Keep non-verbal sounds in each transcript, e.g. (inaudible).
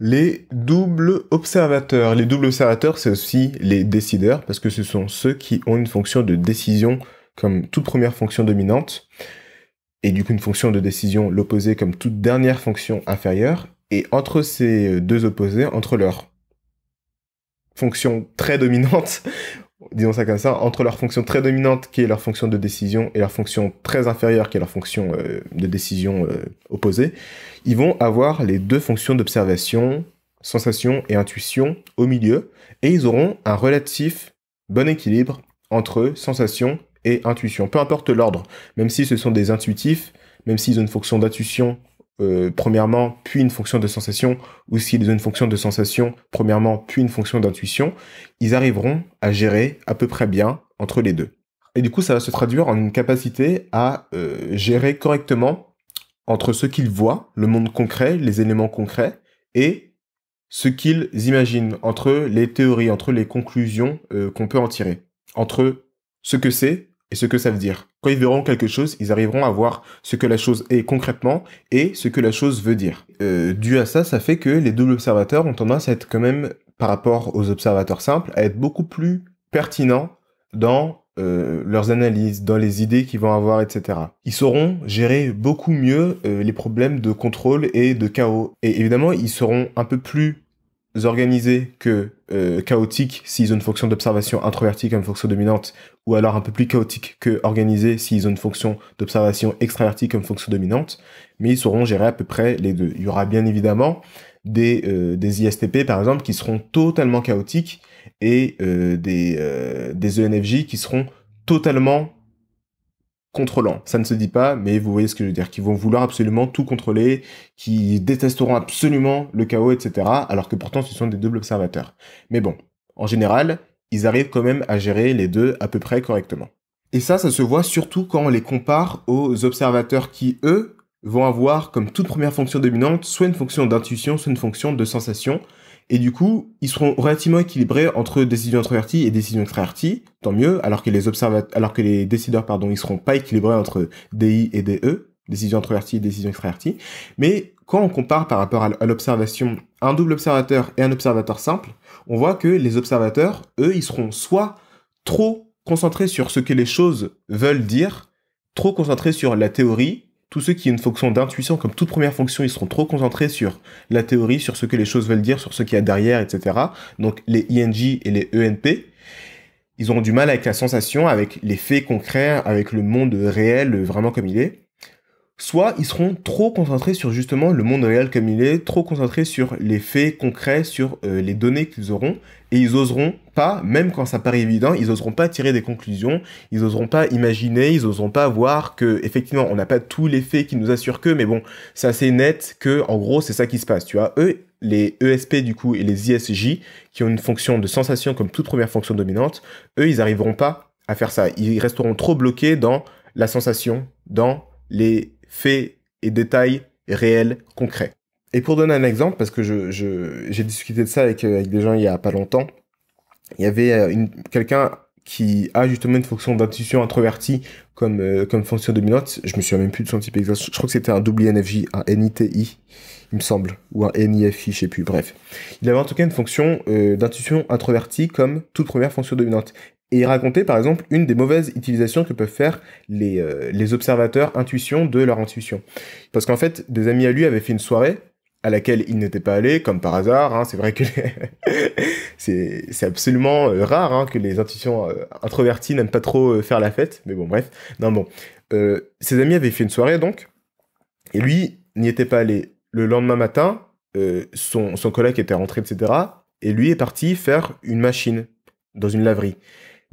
Les doubles observateurs. Les doubles observateurs, c'est aussi les décideurs, parce que ce sont ceux qui ont une fonction de décision comme toute première fonction dominante, et du coup une fonction de décision l'opposé comme toute dernière fonction inférieure, et entre ces deux opposés, entre leur fonction très dominante, (laughs) disons ça comme ça, entre leur fonction très dominante qui est leur fonction de décision et leur fonction très inférieure qui est leur fonction euh, de décision euh, opposée, ils vont avoir les deux fonctions d'observation, sensation et intuition au milieu, et ils auront un relatif bon équilibre entre sensation et intuition, peu importe l'ordre, même si ce sont des intuitifs, même s'ils ont une fonction d'intuition euh, premièrement, puis une fonction de sensation, ou s'ils ont une fonction de sensation, premièrement, puis une fonction d'intuition, ils arriveront à gérer à peu près bien entre les deux. Et du coup, ça va se traduire en une capacité à euh, gérer correctement entre ce qu'ils voient, le monde concret, les éléments concrets, et ce qu'ils imaginent, entre les théories, entre les conclusions euh, qu'on peut en tirer, entre ce que c'est et ce que ça veut dire. Quand ils verront quelque chose, ils arriveront à voir ce que la chose est concrètement et ce que la chose veut dire. Du euh, dû à ça, ça fait que les doubles observateurs ont tendance à être quand même, par rapport aux observateurs simples, à être beaucoup plus pertinents dans euh, leurs analyses, dans les idées qu'ils vont avoir, etc. Ils sauront gérer beaucoup mieux euh, les problèmes de contrôle et de chaos. Et évidemment, ils seront un peu plus organisés que euh, chaotiques s'ils ont une fonction d'observation introvertie comme fonction dominante, ou alors un peu plus chaotiques que organisés s'ils ont une fonction d'observation extravertie comme fonction dominante, mais ils sauront gérer à peu près les deux. Il y aura bien évidemment des, euh, des ISTP, par exemple, qui seront totalement chaotiques, et euh, des, euh, des ENFJ qui seront totalement contrôlants. Ça ne se dit pas, mais vous voyez ce que je veux dire, qui vont vouloir absolument tout contrôler, qui détesteront absolument le chaos, etc. Alors que pourtant ce sont des doubles observateurs. Mais bon, en général, ils arrivent quand même à gérer les deux à peu près correctement. Et ça, ça se voit surtout quand on les compare aux observateurs qui, eux, vont avoir comme toute première fonction dominante soit une fonction d'intuition, soit une fonction de sensation, et du coup, ils seront relativement équilibrés entre décision introvertie et décision extraverties, tant mieux, alors que les observateurs, alors que les décideurs, pardon, ils seront pas équilibrés entre DI et DE, décisions introverties et décisions extraverties. Mais quand on compare par rapport à l'observation un double observateur et un observateur simple, on voit que les observateurs, eux, ils seront soit trop concentrés sur ce que les choses veulent dire, trop concentrés sur la théorie, tous ceux qui ont une fonction d'intuition comme toute première fonction, ils seront trop concentrés sur la théorie, sur ce que les choses veulent dire, sur ce qu'il y a derrière, etc. Donc les ING et les ENP, ils auront du mal avec la sensation, avec les faits concrets, avec le monde réel vraiment comme il est soit ils seront trop concentrés sur justement le monde réel comme il est, trop concentrés sur les faits concrets, sur euh, les données qu'ils auront, et ils oseront pas, même quand ça paraît évident, ils oseront pas tirer des conclusions, ils oseront pas imaginer, ils oseront pas voir que effectivement on n'a pas tous les faits qui nous assurent que, mais bon, c'est assez net que en gros c'est ça qui se passe, tu vois. Eux, les ESP du coup et les ISJ qui ont une fonction de sensation comme toute première fonction dominante, eux ils arriveront pas à faire ça, ils resteront trop bloqués dans la sensation, dans les faits et détails réels, concrets. Et pour donner un exemple, parce que je, j'ai discuté de ça avec, euh, avec, des gens il y a pas longtemps, il y avait euh, quelqu'un qui a justement une fonction d'intuition introvertie comme, euh, comme fonction dominante. Je me souviens même plus de son type exact. Je crois que c'était un double INFJ, un NITI, il me semble, ou un NIFI, je sais plus. Bref, il avait en tout cas une fonction d'intuition introvertie comme toute première fonction dominante. Et il racontait par exemple une des mauvaises utilisations que peuvent faire les, euh, les observateurs intuition de leur intuition. Parce qu'en fait, des amis à lui avaient fait une soirée à laquelle il n'était pas allé, comme par hasard. Hein, c'est vrai que (laughs) c'est absolument euh, rare hein, que les intuitions euh, introverties n'aiment pas trop faire la fête. Mais bon, bref. Non, bon. ses amis avaient fait une soirée donc, et lui n'y était pas allé. Le lendemain matin, son, son collègue était rentré, etc. Et lui est parti faire une machine dans une laverie.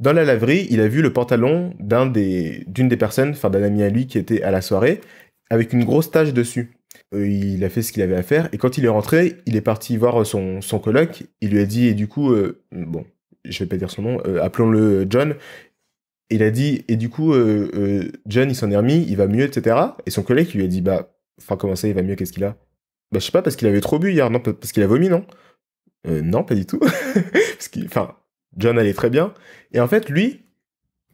Dans la laverie, il a vu le pantalon d'une des personnes, enfin d'un ami à lui qui était à la soirée, avec une grosse tache dessus. Euh, il a fait ce qu'il avait à faire, et quand il est rentré, il est parti voir son, son il lui a dit, et du coup, euh, bon, je vais pas dire son nom, euh, appelons-le John, il a dit, et du coup, John, il s'en est remis, il va mieux, etc. Et son collègue lui a dit, bah, enfin, comment ça, il va mieux, qu'est-ce qu'il a Bah, je sais pas, parce qu'il avait trop bu hier, non, parce qu'il a vomi, non Non, pas du tout. (laughs) parce qu'il, enfin, John allait très bien. Et en fait, lui,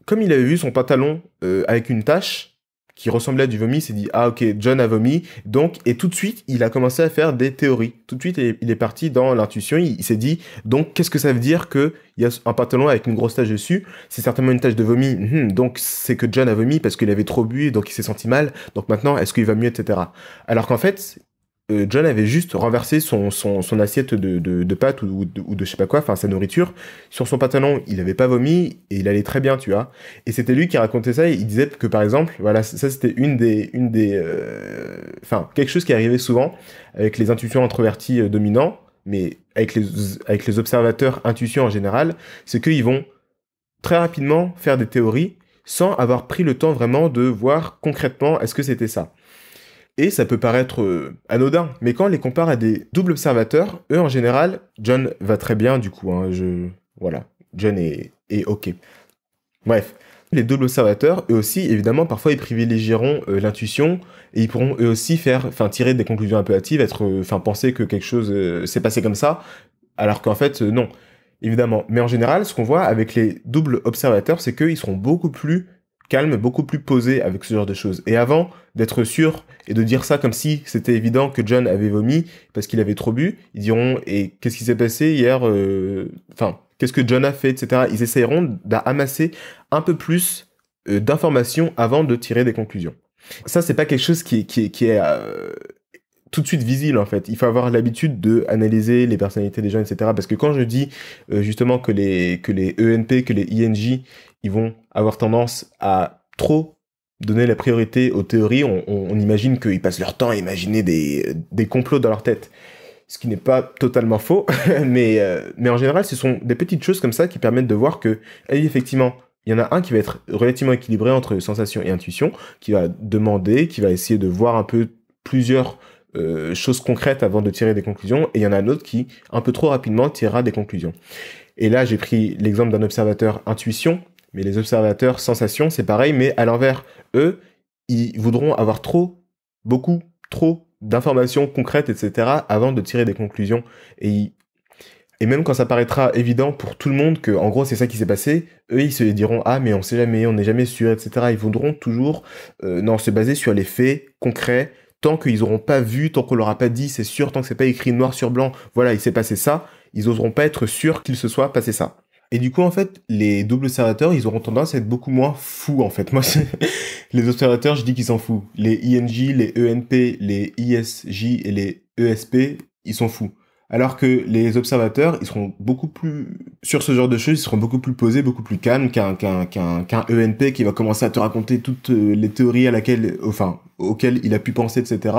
comme il avait vu son pantalon euh, avec une tache qui ressemblait à du vomi, il s'est dit ah ok John a vomi. Donc et tout de suite il a commencé à faire des théories. Tout de suite il est parti dans l'intuition. Il, s'est dit donc qu'est-ce que ça veut dire que il y a un pantalon avec une grosse tache dessus C'est certainement une tache de vomi. Hmm, donc c'est que John a vomi parce qu'il avait trop bu donc il s'est senti mal. Donc maintenant est-ce qu'il va mieux etc. Alors qu'en fait euh, John avait juste renversé son, assiette de, de, pâtes ou de, ou de, je sais pas quoi, enfin sa nourriture, sur son pantalon. Il n'avait pas vomi et il allait très bien, tu vois. Et c'était lui qui racontait ça. Et il disait que par exemple, voilà, ça c'était une des, une des, euh, enfin quelque chose qui arrivait souvent avec les intuitions introverties euh, dominants, mais avec les avec les observateurs intuitions en général, c'est qu'ils vont très rapidement faire des théories sans avoir pris le temps vraiment de voir concrètement est-ce que c'était ça. Et ça peut paraître euh, anodin, mais quand on les compare à des doubles observateurs, eux en général, John va très bien du coup. Hein, je... Voilà, John est, OK. Bref, les doubles observateurs, eux aussi, évidemment, parfois ils privilégieront euh, l'intuition et ils pourront eux aussi faire, enfin, tirer des conclusions un peu hâtives, être, euh, enfin, penser que quelque chose s'est passé comme ça, alors qu'en fait, non, évidemment. Mais en général, ce qu'on voit avec les doubles observateurs, c'est qu'ils seront beaucoup plus calme, beaucoup plus posé avec ce genre de choses. Et avant d'être sûr et de dire ça comme si c'était évident que John avait vomi parce qu'il avait trop bu, ils diront et qu'est-ce qui s'est passé hier euh, Enfin, qu'est-ce que John a fait, etc. Ils essayeront d'amasser un peu plus euh, d'informations avant de tirer des conclusions. Ça, c'est pas quelque chose qui, est euh, tout de suite visible en fait. Il faut avoir l'habitude de analyser les personnalités des gens, etc. Parce que quand je dis justement que les que les ENP, que les INJ ils vont avoir tendance à trop donner la priorité aux théories. On, imagine qu'ils passent leur temps à imaginer des, des complots dans leur tête. Ce qui n'est pas totalement faux, (laughs) mais, euh, mais en général, ce sont des petites choses comme ça qui permettent de voir que, eh effectivement, il y en a un qui va être relativement équilibré entre sensation et intuition, qui va demander, qui va essayer de voir un peu plusieurs euh, choses concrètes avant de tirer des conclusions, et il y en a un autre qui, un peu trop rapidement, tirera des conclusions. Et là, j'ai pris l'exemple d'un observateur intuition mais les observateurs sensation, c'est pareil, mais à l'envers. Eux, ils voudront avoir trop, beaucoup, trop d'informations concrètes, etc., avant de tirer des conclusions. Et, et même quand ça paraîtra évident pour tout le monde que, en gros, c'est ça qui s'est passé, eux, ils se diront Ah, mais on sait jamais, on n'est jamais sûr, etc. Ils voudront toujours euh, non, se baser sur les faits concrets, tant qu'ils n'auront pas vu, tant qu'on leur a pas dit, c'est sûr, tant que c'est pas écrit noir sur blanc, voilà, il s'est passé ça, ils n'oseront pas être sûrs qu'il se soit passé ça. Et du coup, en fait, les doubles observateurs, ils auront tendance à être beaucoup moins fous, en fait. Moi, (laughs) les observateurs, je dis qu'ils s'en fous. Les INJ, les ENP, les ISJ et les ESP, ils sont fous. Alors que les observateurs, ils seront beaucoup plus, sur ce genre de choses, ils seront beaucoup plus posés, beaucoup plus calmes qu'un qu'un qu'un qu'un ENP qui va commencer à te raconter toutes euh, les théories à laquelle, enfin, auxquelles il a pu penser, etc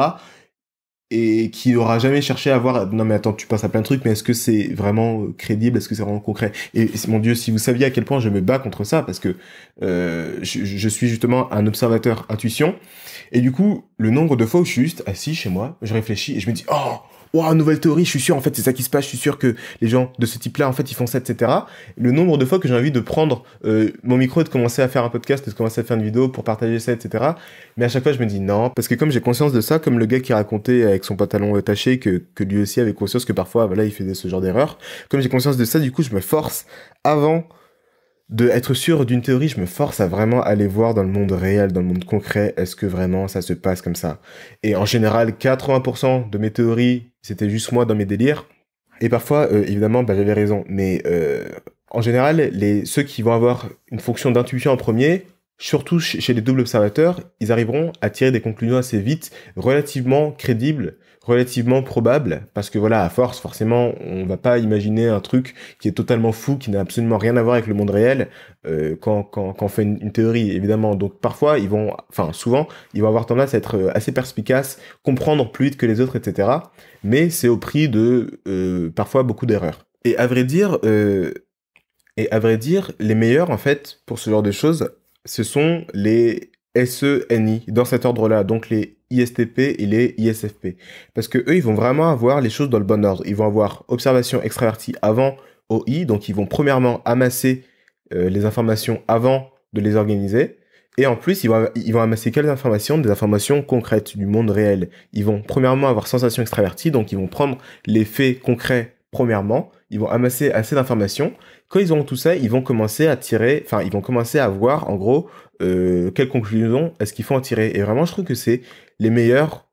et qui aura jamais cherché à voir non mais attends tu passes à plein de trucs mais est-ce que c'est vraiment crédible est-ce que c'est vraiment concret et mon dieu si vous saviez à quel point je me bats contre ça parce que euh, je, suis justement un observateur intuition et du coup le nombre de fois où je suis juste assis chez moi je réfléchis et je me dis oh Wow, nouvelle théorie, je suis sûr, en fait, c'est ça qui se passe, je suis sûr que les gens de ce type-là, en fait, ils font ça, etc. Le nombre de fois que j'ai envie de prendre euh, mon micro et de commencer à faire un podcast, de commencer à faire une vidéo pour partager ça, etc. Mais à chaque fois, je me dis non, parce que comme j'ai conscience de ça, comme le gars qui racontait avec son pantalon attaché, euh, que, que lui aussi avait conscience que parfois voilà il faisait ce genre d'erreur. Comme j'ai conscience de ça, du coup je me force avant de être sûr d'une théorie, je me force à vraiment aller voir dans le monde réel, dans le monde concret, est-ce que vraiment ça se passe comme ça Et en général, 80% de mes théories, c'était juste moi dans mes délires. Et parfois, euh, évidemment, bah, j'avais raison. Mais euh, en général, les, ceux qui vont avoir une fonction d'intuition en premier, surtout chez les doubles observateurs, ils arriveront à tirer des conclusions assez vite, relativement crédibles, relativement probables, parce que voilà, à force, forcément, on va pas imaginer un truc qui est totalement fou, qui n'a absolument rien à voir avec le monde réel, euh, quand, on fait une, théorie, évidemment. Donc parfois, ils vont, enfin souvent, ils vont avoir tendance à être euh, assez perspicaces, comprendre plus vite que les autres, etc. Mais c'est au prix de euh, parfois beaucoup d'erreurs. Et à vrai dire, et à vrai dire, les meilleurs en fait pour ce genre de choses ce sont les SENI, dans cet ordre-là, donc les ISTP et les ISFP. Parce que eux, ils vont vraiment avoir les choses dans le bon ordre. Ils vont avoir observation extravertie avant OI, donc ils vont premièrement amasser euh, les informations avant de les organiser. Et en plus, ils vont, ils vont amasser quelles informations Des informations concrètes du monde réel. Ils vont premièrement avoir sensation extravertie, donc ils vont prendre les faits concrets premièrement, ils vont amasser assez d'informations. Quand ils auront tout ça, ils vont commencer à tirer, enfin, ils vont commencer à voir, en gros, euh, quelles conclusions est-ce qu'ils font en tirer. Et vraiment, je trouve que c'est les meilleurs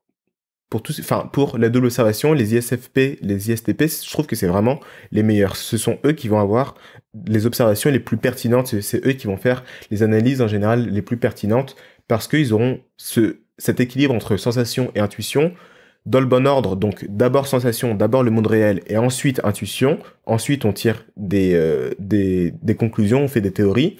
pour tous, enfin, pour la de l'observation, les ISFP, les ISTP, je trouve que c'est vraiment les meilleurs. Ce sont eux qui vont avoir les observations les plus pertinentes. C'est eux qui vont faire les analyses en général les plus pertinentes parce qu'ils auront ce, cet équilibre entre sensation et intuition dans le bon ordre, donc d'abord sensation, d'abord le monde réel, et ensuite intuition, ensuite on tire des, euh, des, conclusions, on fait des théories,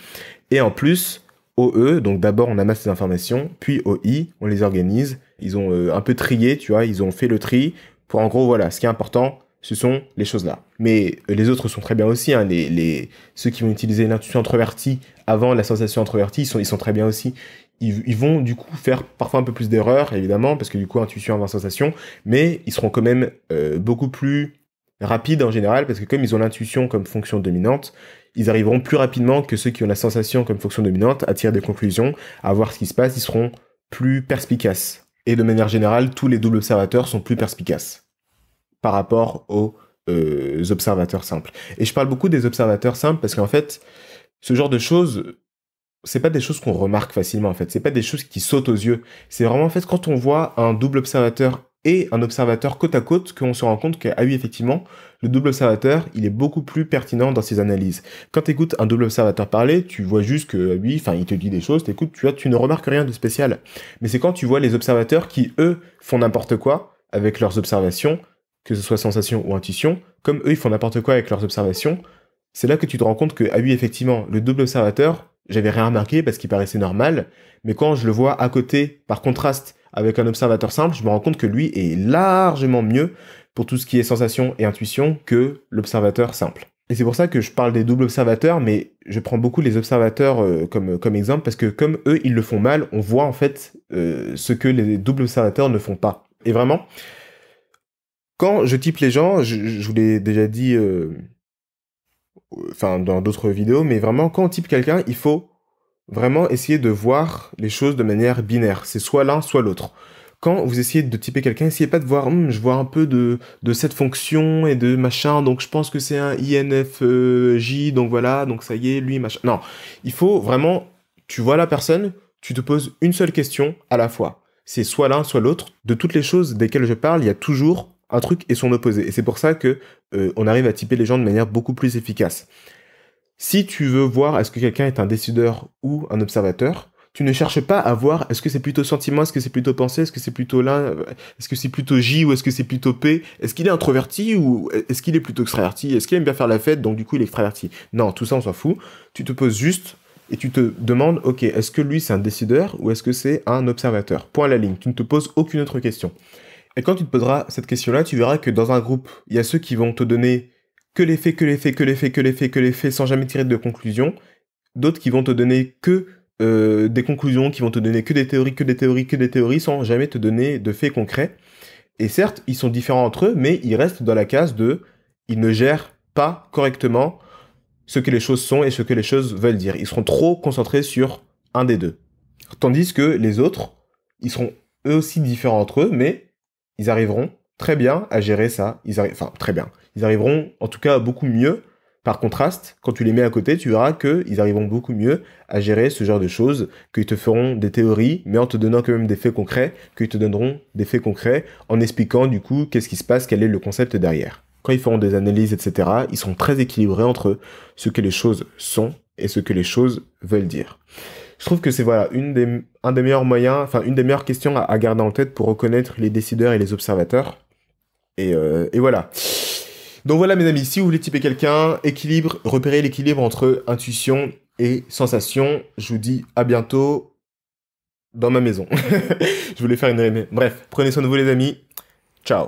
et en plus, OE, donc d'abord on amasse les informations, puis OI, on les organise, ils ont euh, un peu trié, tu vois, ils ont fait le tri, pour en gros, voilà, ce qui est important, ce sont les choses-là. Mais euh, les autres sont très bien aussi. Hein. Les, ceux qui vont utiliser l'intuition introvertie avant la sensation introvertie, sont, ils sont très bien aussi ils, vont du coup faire parfois un peu plus d'erreurs, évidemment, parce que du coup, intuition avant sensation, mais ils seront quand même euh, beaucoup plus rapides en général, parce que comme ils ont l'intuition comme fonction dominante, ils arriveront plus rapidement que ceux qui ont la sensation comme fonction dominante à tirer des conclusions, à voir ce qui se passe, ils seront plus perspicaces. Et de manière générale, tous les doubles observateurs sont plus perspicaces par rapport aux euh, observateurs simples. Et je parle beaucoup des observateurs simples parce qu'en fait, ce genre de choses, c'est pas des choses qu'on remarque facilement en fait, c'est pas des choses qui sautent aux yeux. C'est vraiment en fait quand on voit un double observateur et un observateur côte à côte qu'on se rend compte qu'à ah oui effectivement le double observateur il est beaucoup plus pertinent dans ses analyses. Quand tu écoutes un double observateur parler, tu vois juste que lui, ah enfin il te dit des choses, t'écoutes, tu vois, tu ne remarques rien de spécial. Mais c'est quand tu vois les observateurs qui eux font n'importe quoi avec leurs observations, que ce soit sensation ou intuition, comme eux ils font n'importe quoi avec leurs observations, c'est là que tu te rends compte que ah oui effectivement le double observateur j'avais rien remarqué parce qu'il paraissait normal, mais quand je le vois à côté, par contraste, avec un observateur simple, je me rends compte que lui est largement mieux pour tout ce qui est sensation et intuition que l'observateur simple. Et c'est pour ça que je parle des doubles observateurs, mais je prends beaucoup les observateurs euh, comme, comme exemple, parce que comme eux, ils le font mal, on voit en fait euh, ce que les doubles observateurs ne font pas. Et vraiment, quand je type les gens, je, vous l'ai déjà dit euh, enfin dans d'autres vidéos, mais vraiment quand on type quelqu'un, il faut vraiment essayer de voir les choses de manière binaire. C'est soit l'un, soit l'autre. Quand vous essayez de typer quelqu'un, essayez pas de voir, hum, je vois un peu de, de cette fonction et de machin, donc je pense que c'est un INFJ, donc voilà, donc ça y est, lui, machin. Non, il faut vraiment, tu vois la personne, tu te poses une seule question à la fois. C'est soit l'un, soit l'autre. De toutes les choses desquelles je parle, il y a toujours un truc et son opposé. Et c'est pour ça que euh, on arrive à typer les gens de manière beaucoup plus efficace. Si tu veux voir est-ce que quelqu'un est un décideur ou un observateur, tu ne cherches pas à voir est-ce que c'est plutôt sentiment, est-ce que c'est plutôt pensée, est-ce que c'est plutôt là, est-ce que c'est plutôt J ou est-ce que c'est plutôt P, est-ce qu'il est introverti ou est-ce qu'il est plutôt extraverti, est-ce qu'il aime bien faire la fête donc du coup il est extraverti. Non, tout ça on s'en fout. Tu te poses juste et tu te demandes ok est-ce que lui c'est un décideur ou est-ce que c'est un observateur. Point à la ligne. Tu ne te poses aucune autre question. Et quand tu te poseras cette question-là, tu verras que dans un groupe, il y a ceux qui vont te donner que les faits, que les faits, que les faits, que les faits, que les faits, sans jamais tirer de conclusion. D'autres qui vont te donner que euh, des conclusions, qui vont te donner que des théories, que des théories, que des théories, sans jamais te donner de faits concrets. Et certes, ils sont différents entre eux, mais ils restent dans la case de ils ne gèrent pas correctement ce que les choses sont et ce que les choses veulent dire. Ils seront trop concentrés sur un des deux. Tandis que les autres, ils seront eux aussi différents entre eux, mais ils arriveront très bien à gérer ça. Ils enfin, très bien. Ils arriveront en tout cas beaucoup mieux. Par contraste, quand tu les mets à côté, tu verras qu'ils arriveront beaucoup mieux à gérer ce genre de choses, qu'ils te feront des théories, mais en te donnant quand même des faits concrets, qu'ils te donneront des faits concrets, en expliquant du coup qu'est-ce qui se passe, quel est le concept derrière. Quand ils feront des analyses, etc., ils seront très équilibrés entre ce que les choses sont et ce que les choses veulent dire je trouve que c'est voilà une des un des meilleurs moyens, enfin une des meilleures questions à, garder en tête pour reconnaître les décideurs et les observateurs. Euh, et, voilà. Donc voilà mes amis, si vous voulez typer quelqu'un, équilibre, repérer l'équilibre entre intuition et sensation. Je vous dis à bientôt dans ma maison. (laughs) je voulais faire une rémi. Bref, prenez soin de vous les amis. Ciao.